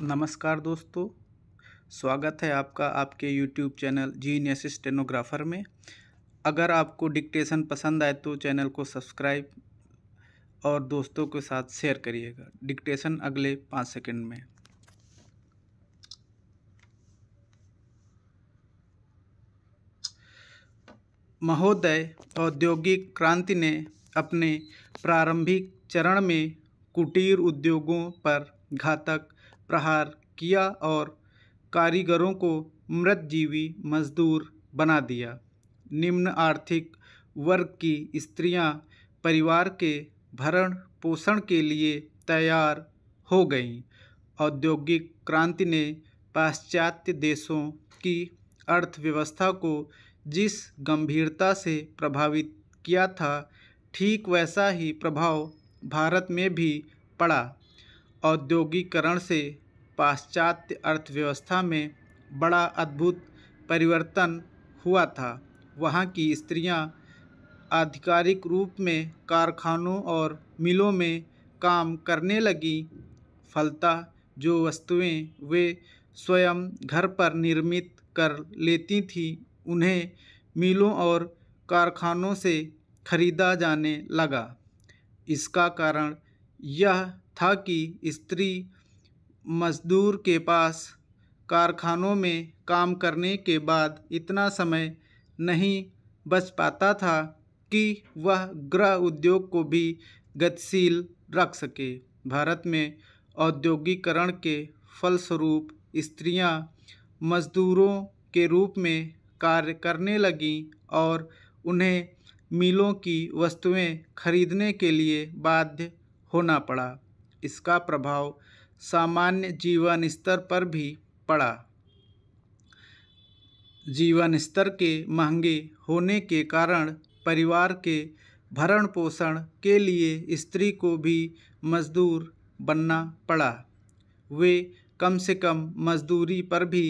नमस्कार दोस्तों स्वागत है आपका आपके YouTube चैनल जीनियस स्टेनोग्राफर में अगर आपको डिक्टेशन पसंद आए तो चैनल को सब्सक्राइब और दोस्तों के साथ शेयर करिएगा डिक्टेशन अगले पाँच सेकंड में महोदय औद्योगिक क्रांति ने अपने प्रारंभिक चरण में कुटीर उद्योगों पर घातक प्रहार किया और कारीगरों को मृतजीवी मजदूर बना दिया निम्न आर्थिक वर्ग की स्त्रियां परिवार के भरण पोषण के लिए तैयार हो गईं औद्योगिक क्रांति ने पाश्चात्य देशों की अर्थव्यवस्था को जिस गंभीरता से प्रभावित किया था ठीक वैसा ही प्रभाव भारत में भी पड़ा औद्योगिकरण से पाश्चात्य अर्थव्यवस्था में बड़ा अद्भुत परिवर्तन हुआ था वहाँ की स्त्रियाँ आधिकारिक रूप में कारखानों और मिलों में काम करने लगी फलता जो वस्तुएं वे स्वयं घर पर निर्मित कर लेती थीं उन्हें मिलों और कारखानों से खरीदा जाने लगा इसका कारण यह था कि स्त्री मज़दूर के पास कारखानों में काम करने के बाद इतना समय नहीं बच पाता था कि वह गृह उद्योग को भी गतिशील रख सके भारत में औद्योगिकरण के फलस्वरूप स्त्रियां मजदूरों के रूप में कार्य करने लगीं और उन्हें मिलों की वस्तुएं खरीदने के लिए बाध्य होना पड़ा इसका प्रभाव सामान्य जीवन स्तर पर भी पड़ा जीवन स्तर के महंगे होने के कारण परिवार के भरण पोषण के लिए स्त्री को भी मजदूर बनना पड़ा वे कम से कम मजदूरी पर भी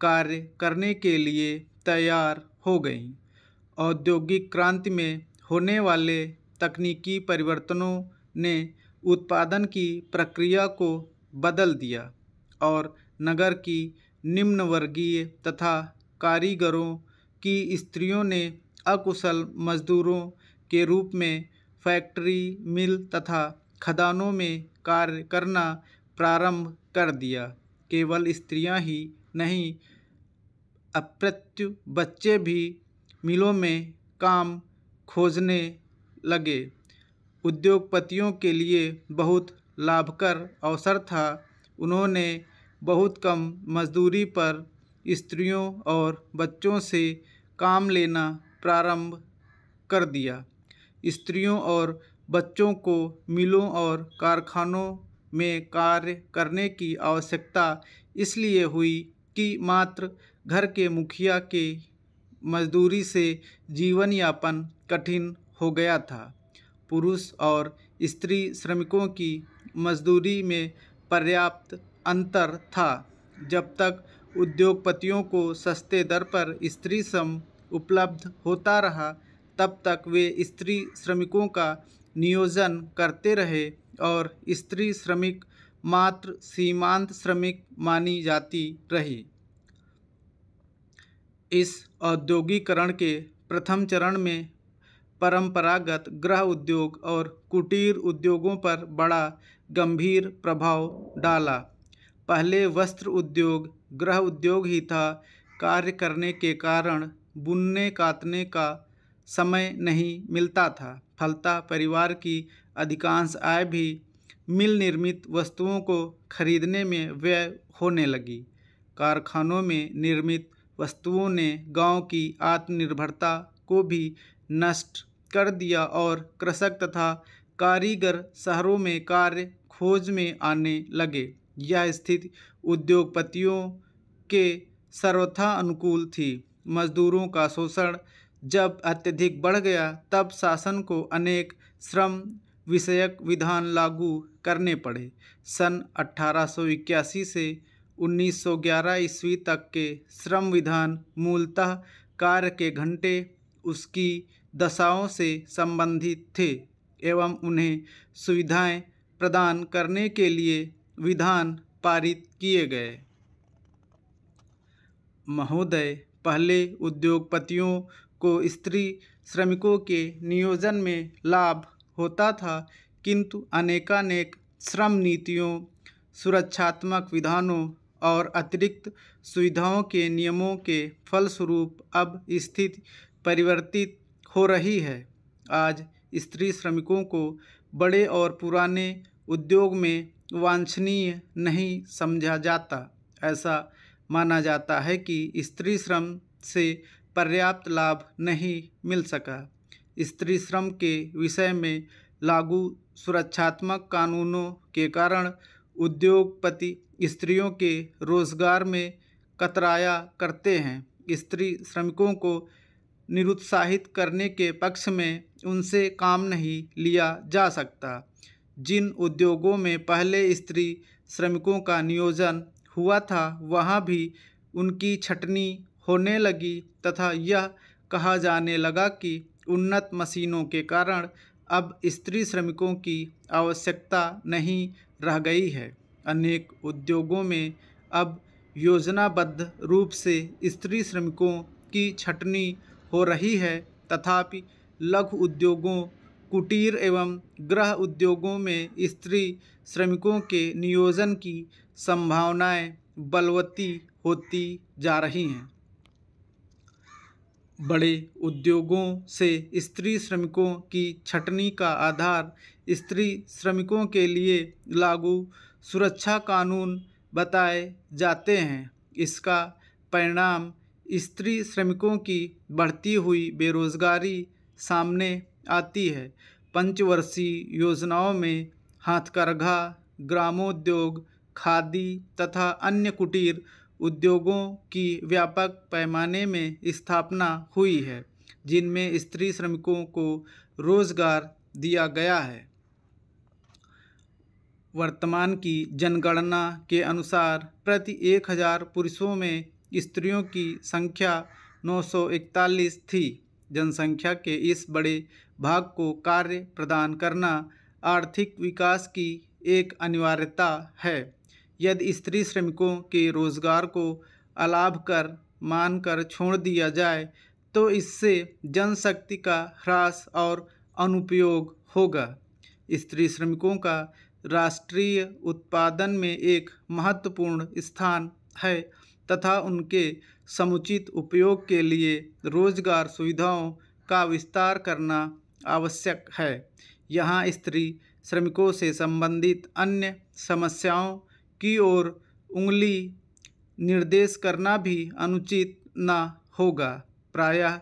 कार्य करने के लिए तैयार हो गईं औद्योगिक क्रांति में होने वाले तकनीकी परिवर्तनों ने उत्पादन की प्रक्रिया को बदल दिया और नगर की निम्न वर्गीय तथा कारीगरों की स्त्रियों ने अकुशल मजदूरों के रूप में फैक्ट्री मिल तथा खदानों में कार्य करना प्रारंभ कर दिया केवल स्त्रियां ही नहीं अप्रत्यु बच्चे भी मिलों में काम खोजने लगे उद्योगपतियों के लिए बहुत लाभकर अवसर था उन्होंने बहुत कम मजदूरी पर स्त्रियों और बच्चों से काम लेना प्रारंभ कर दिया स्त्रियों और बच्चों को मिलों और कारखानों में कार्य करने की आवश्यकता इसलिए हुई कि मात्र घर के मुखिया के मजदूरी से जीवन यापन कठिन हो गया था पुरुष और स्त्री श्रमिकों की मजदूरी में पर्याप्त अंतर था जब तक उद्योगपतियों को सस्ते दर पर स्त्री श्रम उपलब्ध होता रहा तब तक वे स्त्री श्रमिकों का नियोजन करते रहे और स्त्री श्रमिक मात्र सीमांत श्रमिक मानी जाती रही इस औद्योगिकरण के प्रथम चरण में परंपरागत गृह उद्योग और कुटीर उद्योगों पर बड़ा गंभीर प्रभाव डाला पहले वस्त्र उद्योग गृह उद्योग ही था कार्य करने के कारण बुनने काटने का समय नहीं मिलता था फलता परिवार की अधिकांश आय भी मिल निर्मित वस्तुओं को खरीदने में व्यय होने लगी कारखानों में निर्मित वस्तुओं ने गांव की आत्मनिर्भरता को भी नष्ट कर दिया और कृषक तथा कारीगर शहरों में कार्य खोज में आने लगे यह स्थिति उद्योगपतियों के सर्वथा अनुकूल थी मजदूरों का शोषण जब अत्यधिक बढ़ गया तब शासन को अनेक श्रम विषयक विधान लागू करने पड़े सन 1881 से 1911 ईस्वी तक के श्रम विधान मूलतः कार्य के घंटे उसकी दशाओं से संबंधित थे एवं उन्हें सुविधाएं प्रदान करने के लिए विधान पारित किए गए महोदय पहले उद्योगपतियों को स्त्री श्रमिकों के नियोजन में लाभ होता था किंतु अनेकानेक श्रम नीतियों सुरक्षात्मक विधानों और अतिरिक्त सुविधाओं के नियमों के फलस्वरूप अब स्थिति परिवर्तित हो रही है आज स्त्री श्रमिकों को बड़े और पुराने उद्योग में वांछनीय नहीं समझा जाता ऐसा माना जाता है कि स्त्री श्रम से पर्याप्त लाभ नहीं मिल सका स्त्री श्रम के विषय में लागू सुरक्षात्मक कानूनों के कारण उद्योगपति स्त्रियों के रोजगार में कतराया करते हैं स्त्री श्रमिकों को निरुत्साहित करने के पक्ष में उनसे काम नहीं लिया जा सकता जिन उद्योगों में पहले स्त्री श्रमिकों का नियोजन हुआ था वहाँ भी उनकी छटनी होने लगी तथा यह कहा जाने लगा कि उन्नत मशीनों के कारण अब स्त्री श्रमिकों की आवश्यकता नहीं रह गई है अनेक उद्योगों में अब योजनाबद्ध रूप से स्त्री श्रमिकों की छटनी हो रही है तथापि लघु उद्योगों कुटीर एवं गृह उद्योगों में स्त्री श्रमिकों के नियोजन की संभावनाएं बलवती होती जा रही हैं बड़े उद्योगों से स्त्री श्रमिकों की छटनी का आधार स्त्री श्रमिकों के लिए लागू सुरक्षा कानून बताए जाते हैं इसका परिणाम स्त्री श्रमिकों की बढ़ती हुई बेरोज़गारी सामने आती है पंचवर्षीय योजनाओं में हाथकरघा ग्रामोद्योग खादी तथा अन्य कुटीर उद्योगों की व्यापक पैमाने में स्थापना हुई है जिनमें स्त्री श्रमिकों को रोजगार दिया गया है वर्तमान की जनगणना के अनुसार प्रति एक हज़ार पुरुषों में स्त्रियों की संख्या 941 थी जनसंख्या के इस बड़े भाग को कार्य प्रदान करना आर्थिक विकास की एक अनिवार्यता है यदि स्त्री श्रमिकों के रोजगार को अलाभ कर मानकर छोड़ दिया जाए तो इससे जनशक्ति का ह्रास और अनुपयोग होगा स्त्री श्रमिकों का राष्ट्रीय उत्पादन में एक महत्वपूर्ण स्थान है तथा उनके समुचित उपयोग के लिए रोजगार सुविधाओं का विस्तार करना आवश्यक है यहाँ स्त्री श्रमिकों से संबंधित अन्य समस्याओं की ओर उंगली निर्देश करना भी अनुचित न होगा प्रायः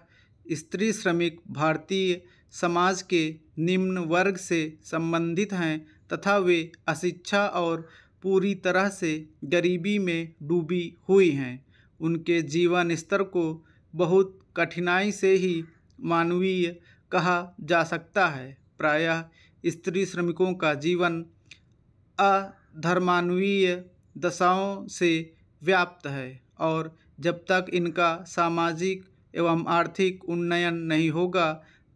स्त्री श्रमिक भारतीय समाज के निम्न वर्ग से संबंधित हैं तथा वे अशिक्षा और पूरी तरह से गरीबी में डूबी हुई हैं उनके जीवन स्तर को बहुत कठिनाई से ही मानवीय कहा जा सकता है प्रायः स्त्री श्रमिकों का जीवन अधर्मानवीय दशाओं से व्याप्त है और जब तक इनका सामाजिक एवं आर्थिक उन्नयन नहीं होगा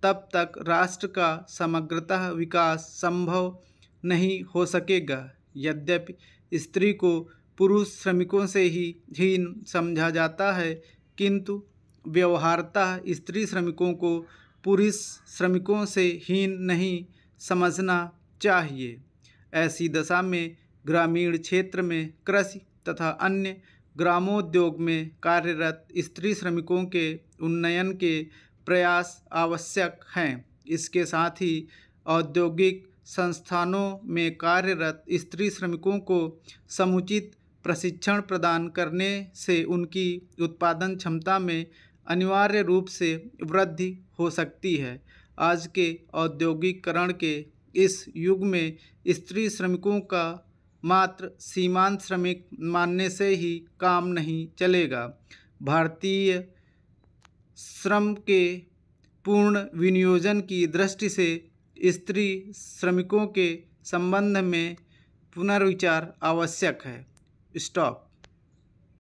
तब तक राष्ट्र का समग्रतः विकास संभव नहीं हो सकेगा यद्यपि स्त्री को पुरुष श्रमिकों से ही हीन समझा जाता है किंतु व्यवहारतः स्त्री श्रमिकों को पुरुष श्रमिकों से हीन नहीं समझना चाहिए ऐसी दशा में ग्रामीण क्षेत्र में कृषि तथा अन्य ग्रामोद्योग में कार्यरत स्त्री श्रमिकों के उन्नयन के प्रयास आवश्यक हैं इसके साथ ही औद्योगिक संस्थानों में कार्यरत स्त्री श्रमिकों को समुचित प्रशिक्षण प्रदान करने से उनकी उत्पादन क्षमता में अनिवार्य रूप से वृद्धि हो सकती है आज के औद्योगिकरण के इस युग में स्त्री श्रमिकों का मात्र सीमांत श्रमिक मानने से ही काम नहीं चलेगा भारतीय श्रम के पूर्ण विनियोजन की दृष्टि से स्त्री श्रमिकों के संबंध में पुनर्विचार आवश्यक है स्टॉप